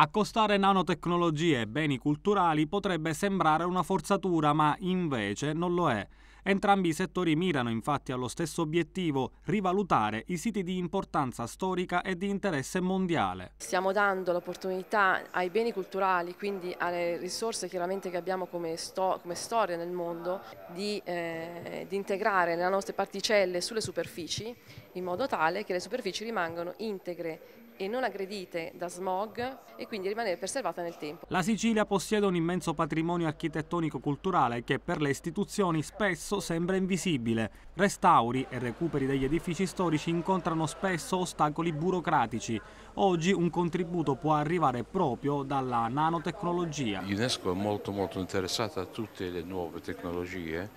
Accostare nanotecnologie e beni culturali potrebbe sembrare una forzatura, ma invece non lo è. Entrambi i settori mirano infatti allo stesso obiettivo, rivalutare i siti di importanza storica e di interesse mondiale. Stiamo dando l'opportunità ai beni culturali, quindi alle risorse chiaramente che abbiamo come, sto come storia nel mondo, di, eh, di integrare le nostre particelle sulle superfici in modo tale che le superfici rimangano integre e non aggredite da smog e quindi rimanere preservata nel tempo. La Sicilia possiede un immenso patrimonio architettonico-culturale che per le istituzioni spesso sembra invisibile. Restauri e recuperi degli edifici storici incontrano spesso ostacoli burocratici. Oggi un contributo può arrivare proprio dalla nanotecnologia. L'UNESCO è molto molto interessata a tutte le nuove tecnologie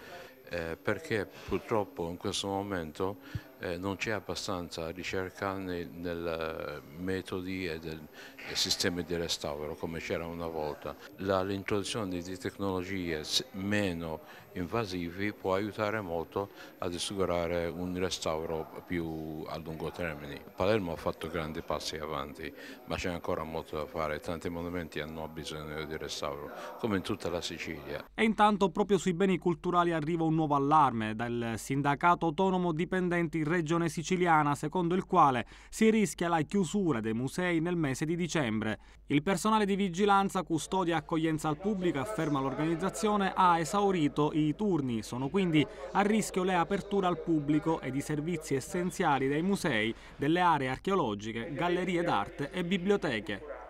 eh, perché purtroppo in questo momento eh, non c'è abbastanza ricerca nei eh, metodi e nel sistemi di restauro come c'era una volta. l'introduzione di tecnologie meno invasive può aiutare molto ad assicurare un restauro più a lungo termine. Palermo ha fatto grandi passi avanti, ma c'è ancora molto da fare, tanti monumenti hanno bisogno di restauro, come in tutta la Sicilia. E intanto proprio sui beni culturali arriva un nuovo allarme dal sindacato autonomo dipendenti regione siciliana, secondo il quale si rischia la chiusura dei musei nel mese di dicembre. Il personale di vigilanza, custodia e accoglienza al pubblico, afferma l'organizzazione, ha esaurito i turni. Sono quindi a rischio le aperture al pubblico ed i servizi essenziali dei musei, delle aree archeologiche, gallerie d'arte e biblioteche.